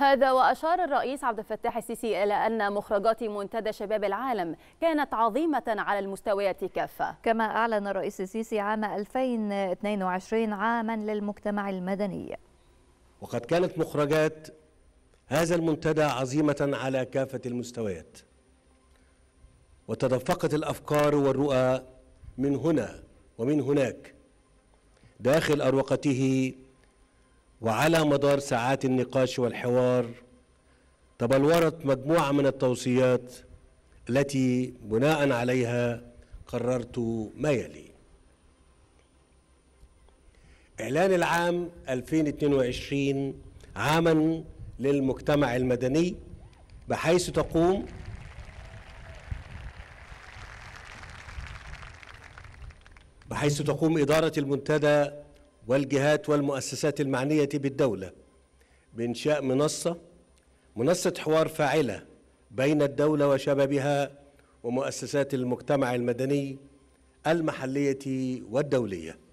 هذا وأشار الرئيس عبد الفتاح السيسي إلى أن مخرجات منتدى شباب العالم كانت عظيمة على المستويات كافة كما أعلن الرئيس السيسي عام 2022 عاما للمجتمع المدني وقد كانت مخرجات هذا المنتدى عظيمة على كافة المستويات وتدفقت الأفكار والرؤى من هنا ومن هناك داخل أروقته وعلى مدار ساعات النقاش والحوار تبلورت مجموعة من التوصيات التي بناء عليها قررت ما يلي إعلان العام 2022 عاما للمجتمع المدني بحيث تقوم بحيث تقوم إدارة المنتدى والجهات والمؤسسات المعنية بالدولة بإنشاء منصة منصة حوار فاعلة بين الدولة وشبابها ومؤسسات المجتمع المدني المحلية والدولية